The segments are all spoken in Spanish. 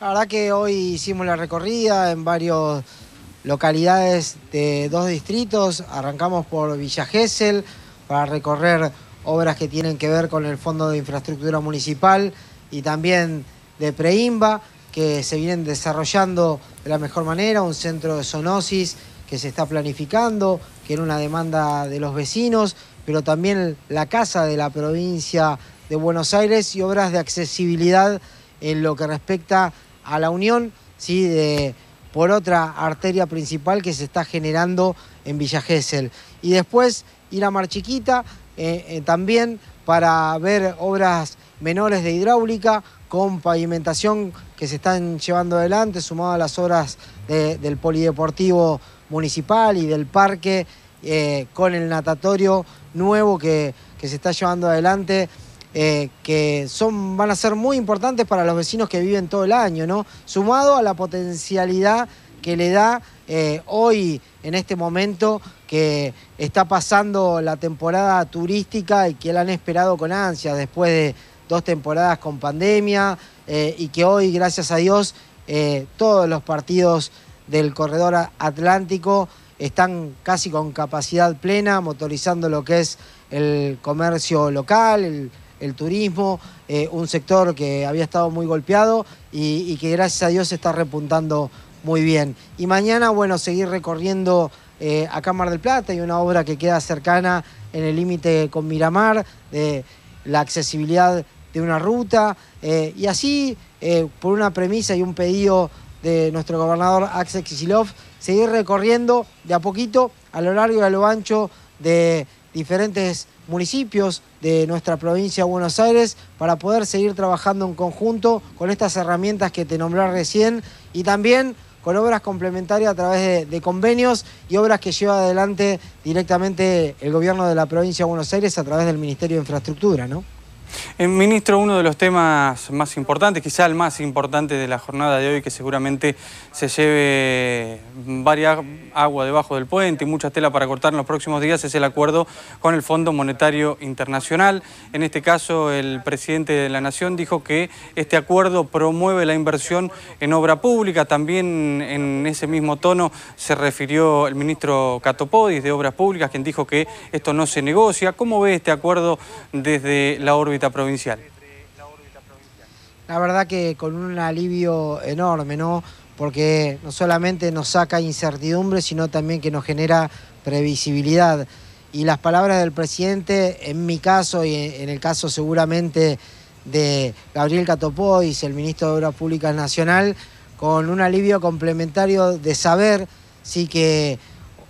La verdad que hoy hicimos la recorrida en varias localidades de dos distritos. Arrancamos por Villa Gesell para recorrer obras que tienen que ver con el Fondo de Infraestructura Municipal y también de Preimba, que se vienen desarrollando de la mejor manera, un centro de zoonosis que se está planificando, que era una demanda de los vecinos, pero también la Casa de la Provincia de Buenos Aires y obras de accesibilidad en lo que respecta a la unión ¿sí? de, por otra arteria principal que se está generando en Villa Gesell. Y después ir a Mar Chiquita eh, eh, también para ver obras menores de hidráulica con pavimentación que se están llevando adelante, sumado a las obras del Polideportivo Municipal y del parque eh, con el natatorio nuevo que se está llevando adelante. Eh, que son, van a ser muy importantes para los vecinos que viven todo el año, ¿no? Sumado a la potencialidad que le da eh, hoy, en este momento, que está pasando la temporada turística y que la han esperado con ansia después de dos temporadas con pandemia eh, y que hoy, gracias a Dios, todos los partidos del corredor atlántico están casi con capacidad plena, motorizando lo que es el comercio local, el, el turismo, eh, un sector que había estado muy golpeado y, que gracias a Dios se está repuntando muy bien. Y mañana, bueno, seguir recorriendo eh, a Cámara del Plata y una obra que queda cercana en el límite con Miramar, de la accesibilidad de una ruta eh, y así, por una premisa y un pedido de nuestro gobernador Axel Kisilov, seguir recorriendo de a poquito a lo largo y a lo ancho de diferentes municipios de nuestra provincia de Buenos Aires para poder seguir trabajando en conjunto con estas herramientas que te nombré recién y también con obras complementarias a través de, convenios y obras que lleva adelante directamente el gobierno de la provincia de Buenos Aires a través del Ministerio de Infraestructura, ¿no? Eh, ministro, uno de los temas más importantes, quizá el más importante de la jornada de hoy, que seguramente se lleve varias agua debajo del puente y mucha tela para cortar en los próximos días, es el acuerdo con el Fondo Monetario Internacional. En este caso, el presidente de la Nación dijo que este acuerdo promueve la inversión en obra pública. También en ese mismo tono se refirió el ministro Catopodis de Obras Públicas, quien dijo que esto no se negocia. ¿Cómo ve este acuerdo desde la órbita provincial. La verdad que con un alivio enorme, ¿no? Porque no solamente nos saca incertidumbre, sino también que nos genera previsibilidad. Y las palabras del presidente, en mi caso y en el caso seguramente de Gabriel Catopois, el ministro de Obras Públicas Nacional, con un alivio complementario de saber sí que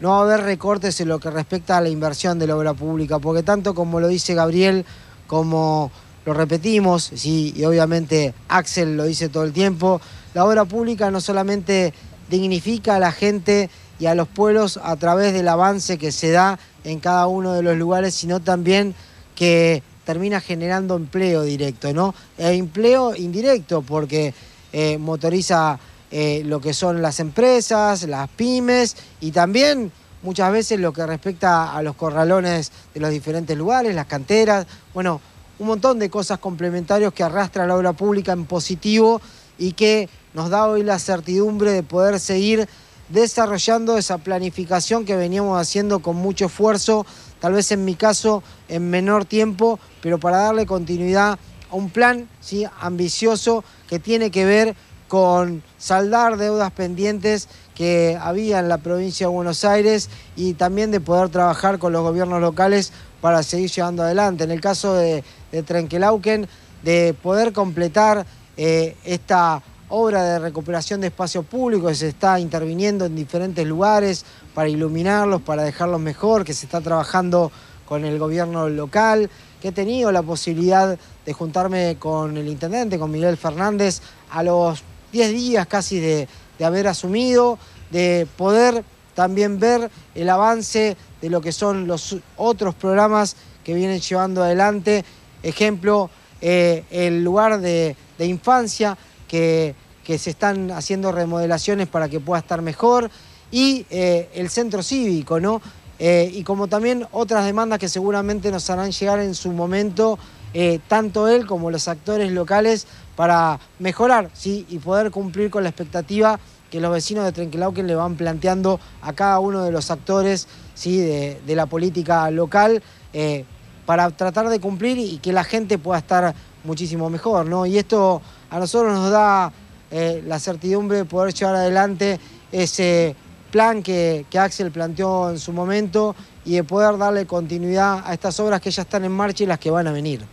no va a haber recortes en lo que respecta a la inversión de la obra pública, porque tanto como lo dice Gabriel, como lo repetimos, y obviamente Axel lo dice todo el tiempo, la obra pública no solamente dignifica a la gente y a los pueblos a través del avance que se da en cada uno de los lugares, sino también que termina generando empleo directo, ¿no? E empleo indirecto, porque eh, motoriza eh, lo que son las empresas, las pymes y también muchas veces lo que respecta a los corralones de los diferentes lugares, las canteras, bueno, un montón de cosas complementarias que arrastra la obra pública en positivo y que nos da hoy la certidumbre de poder seguir desarrollando esa planificación que veníamos haciendo con mucho esfuerzo, tal vez en mi caso en menor tiempo, pero para darle continuidad a un plan ¿sí? ambicioso que tiene que ver con saldar deudas pendientes que había en la provincia de Buenos Aires y también de poder trabajar con los gobiernos locales para seguir llevando adelante. En el caso de, de Trenquelauquen, de poder completar eh, esta obra de recuperación de espacios públicos, que se está interviniendo en diferentes lugares para iluminarlos, para dejarlos mejor, que se está trabajando con el gobierno local, que he tenido la posibilidad de juntarme con el intendente, con Miguel Fernández, a los 10 días casi de, de haber asumido, de poder también ver el avance de lo que son los otros programas que vienen llevando adelante. Ejemplo, eh, el lugar de, infancia que, se están haciendo remodelaciones para que pueda estar mejor y eh, el centro cívico, ¿no? Eh, y como también otras demandas que seguramente nos harán llegar en su momento eh, tanto él como los actores locales para mejorar y poder cumplir con la expectativa que los vecinos de Trenquelauquen le van planteando a cada uno de los actores de, la política local eh, para tratar de cumplir y que la gente pueda estar muchísimo mejor. Y esto a nosotros nos da eh, la certidumbre de poder llevar adelante ese plan que Axel planteó en su momento y de poder darle continuidad a estas obras que ya están en marcha y las que van a venir.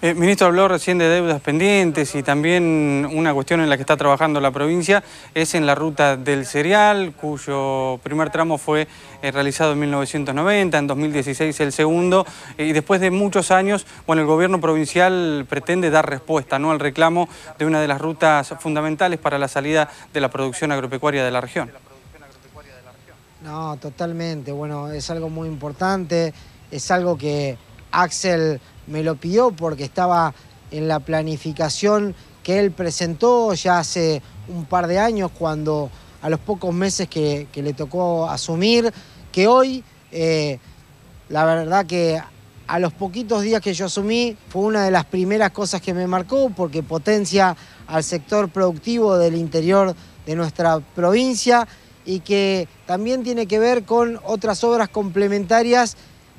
Eh, ministro, habló recién de deudas pendientes y también una cuestión en la que está trabajando la provincia es en la ruta del cereal, cuyo primer tramo fue eh, realizado en 1990, en 2016 el segundo, eh, y después de muchos años, bueno, el gobierno provincial pretende dar respuesta ¿no? al reclamo de una de las rutas fundamentales para la salida de la producción agropecuaria de la región. No, totalmente, bueno, es algo muy importante, es algo que Axel me lo pidió porque estaba en la planificación que él presentó ya hace un par de años, cuando a los pocos meses que, le tocó asumir, que hoy, eh, la verdad que a los poquitos días que yo asumí, fue una de las primeras cosas que me marcó, porque potencia al sector productivo del interior de nuestra provincia y que también tiene que ver con otras obras complementarias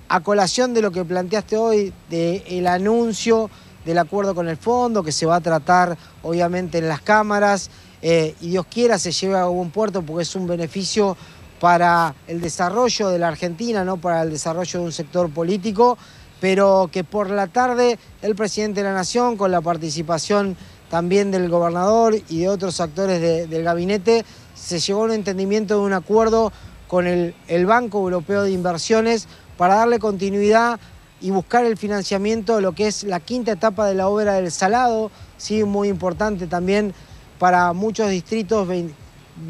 a colación de lo que planteaste hoy, del anuncio del acuerdo con el fondo, que se va a tratar obviamente en las cámaras, eh, y Dios quiera se lleve a algún puerto porque es un beneficio para el desarrollo de la Argentina, no para el desarrollo de un sector político, pero que por la tarde el presidente de la Nación, con la participación también del gobernador y de otros actores del gabinete, se llegó a un entendimiento de un acuerdo con el Banco Europeo de Inversiones para darle continuidad y buscar el financiamiento de lo que es la quinta etapa de la obra del Salado, sí, muy importante también para muchos distritos,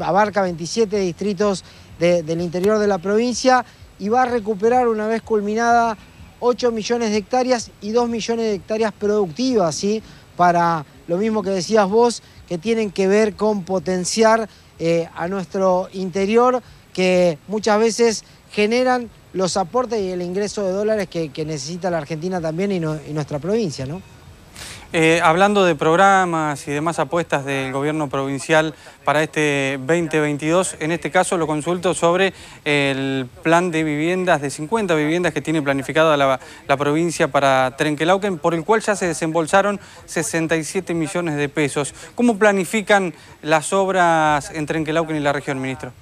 abarca 27 distritos del interior de la provincia y va a recuperar una vez culminada 8 millones de hectáreas y 2 millones de hectáreas productivas, ¿sí? para lo mismo que decías vos, que tienen que ver con potenciar eh, a nuestro interior, que muchas veces generan los aportes y el ingreso de dólares que, necesita la Argentina también y, nuestra provincia, ¿no? Eh, hablando de programas y demás apuestas del gobierno provincial para este 2022, en este caso lo consulto sobre el plan de viviendas, de 50 viviendas que tiene planificada la, la provincia para Trenquelauquen, por el cual ya se desembolsaron 67 millones de pesos. ¿Cómo planifican las obras en Trenquelauquen y la región, ministro?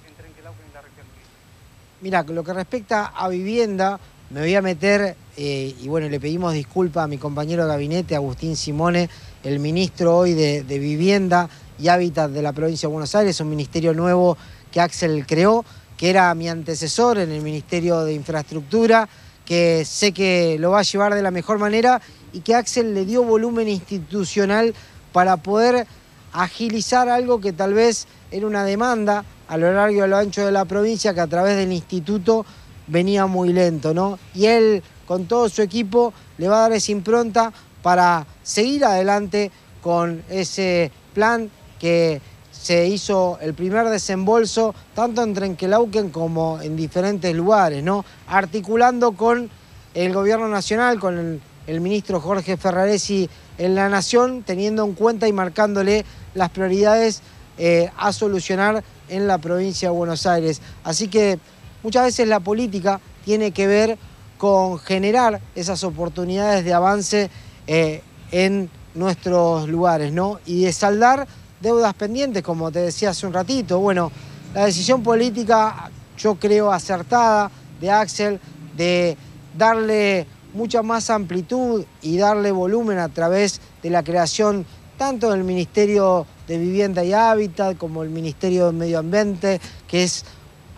Mira, lo que respecta a vivienda, me voy a meter, eh, y bueno, le pedimos disculpas a mi compañero de gabinete, Agustín Simone, el ministro hoy de Vivienda y Hábitat de la provincia de Buenos Aires, un ministerio nuevo que Axel creó, que era mi antecesor en el Ministerio de Infraestructura, que sé que lo va a llevar de la mejor manera y que Axel le dio volumen institucional para poder agilizar algo que tal vez era una demanda a lo largo y a lo ancho de la provincia que a través del instituto venía muy lento, ¿no? Y él con todo su equipo le va a dar esa impronta para seguir adelante con ese plan que se hizo el primer desembolso tanto en Trenquelauquen como en diferentes lugares, ¿no? Articulando con el gobierno nacional, con el el ministro Jorge Ferraresi en la Nación, teniendo en cuenta y marcándole las prioridades eh, a solucionar en la provincia de Buenos Aires. Así que muchas veces la política tiene que ver con generar esas oportunidades de avance eh, en nuestros lugares, ¿no? Y de saldar deudas pendientes, como te decía hace un ratito. Bueno, la decisión política, yo creo, acertada de Axel, de darle mucha más amplitud y darle volumen a través de la creación tanto del Ministerio de Vivienda y Hábitat como el Ministerio de Medio Ambiente, que es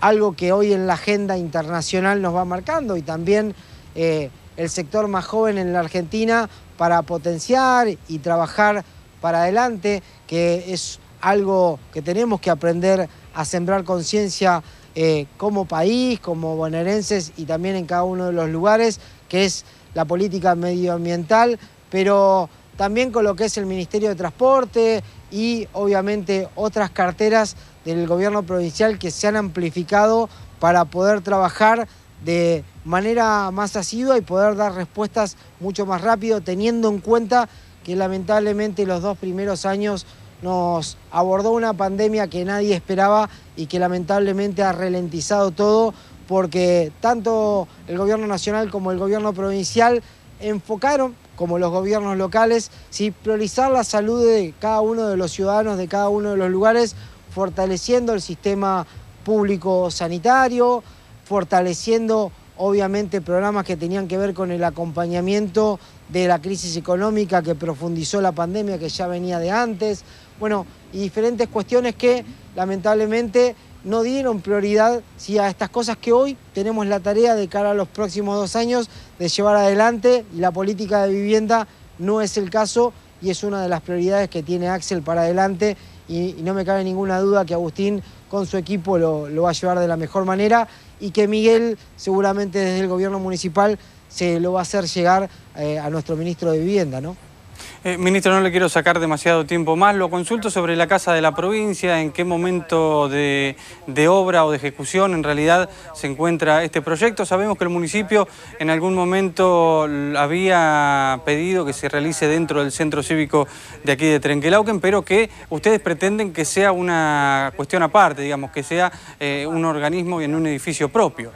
algo que hoy en la agenda internacional nos va marcando y también eh, el sector más joven en la Argentina para potenciar y trabajar para adelante, que es algo que tenemos que aprender a sembrar conciencia eh, como país, como bonaerenses y también en cada uno de los lugares que es la política medioambiental, pero también con lo que es el Ministerio de Transporte y obviamente otras carteras del gobierno provincial que se han amplificado para poder trabajar de manera más asidua y poder dar respuestas mucho más rápido, teniendo en cuenta que lamentablemente los dos primeros años nos abordó una pandemia que nadie esperaba y que lamentablemente ha ralentizado todo porque tanto el gobierno nacional como el gobierno provincial enfocaron, como los gobiernos locales, si priorizar la salud de cada uno de los ciudadanos de cada uno de los lugares, fortaleciendo el sistema público sanitario, fortaleciendo obviamente programas que tenían que ver con el acompañamiento de la crisis económica que profundizó la pandemia que ya venía de antes, bueno, y diferentes cuestiones que lamentablemente no dieron prioridad a estas cosas que hoy tenemos la tarea de cara a los próximos dos años de llevar adelante la política de vivienda no es el caso y es una de las prioridades que tiene Axel para adelante y, no me cabe ninguna duda que Agustín con su equipo lo, va a llevar de la mejor manera y que Miguel seguramente desde el gobierno municipal se lo va a hacer llegar eh, a nuestro ministro de Vivienda, ¿no? Eh, ministro, no le quiero sacar demasiado tiempo más. Lo consulto sobre la Casa de la Provincia, en qué momento de, obra o de ejecución en realidad se encuentra este proyecto. Sabemos que el municipio en algún momento había pedido que se realice dentro del centro cívico de aquí de Trenquelauquen, pero que ustedes pretenden que sea una cuestión aparte, digamos, que sea eh, un organismo y en un edificio propio.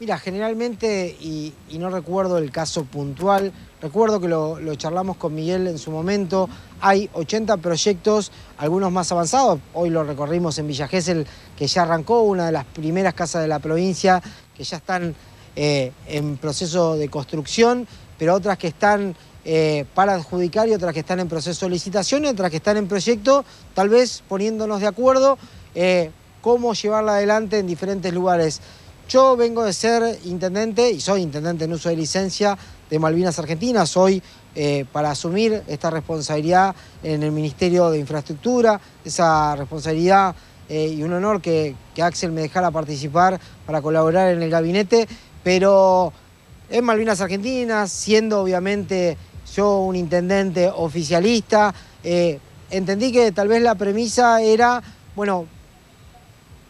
Mira, generalmente, y, no recuerdo el caso puntual, recuerdo que lo, charlamos con Miguel en su momento, hay 80 proyectos, algunos más avanzados, hoy lo recorrimos en Villa Gesell, que ya arrancó, una de las primeras casas de la provincia, que ya están eh, en proceso de construcción, pero otras que están eh, para adjudicar y otras que están en proceso de licitación y otras que están en proyecto, tal vez poniéndonos de acuerdo eh, cómo llevarla adelante en diferentes lugares. Yo vengo de ser intendente y soy intendente en uso de licencia de Malvinas Argentinas. Soy eh, para asumir esta responsabilidad en el Ministerio de Infraestructura, esa responsabilidad eh, y un honor que, Axel me dejara participar para colaborar en el gabinete, pero en Malvinas Argentinas, siendo obviamente yo un intendente oficialista, eh, entendí que tal vez la premisa era, bueno,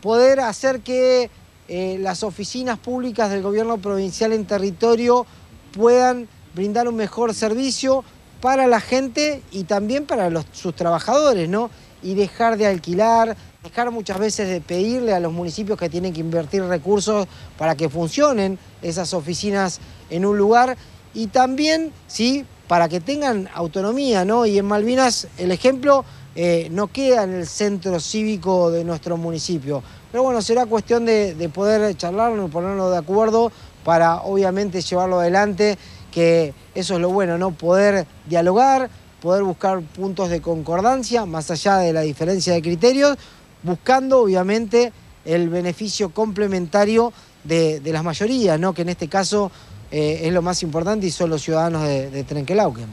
poder hacer que eh, las oficinas públicas del gobierno provincial en territorio puedan brindar un mejor servicio para la gente y también para sus trabajadores, ¿no? Y dejar de alquilar, dejar muchas veces de pedirle a los municipios que tienen que invertir recursos para que funcionen esas oficinas en un lugar y también, sí, para que tengan autonomía, ¿no? Y en Malvinas el ejemplo eh, no queda en el centro cívico de nuestro municipio. Pero bueno, será cuestión de, poder charlarnos y ponernos de acuerdo para obviamente llevarlo adelante, que eso es lo bueno, ¿no? Poder dialogar, poder buscar puntos de concordancia, más allá de la diferencia de criterios, buscando obviamente el beneficio complementario de, las mayorías, ¿no? que en este caso eh, es lo más importante y son los ciudadanos de, de Trenquelauquen.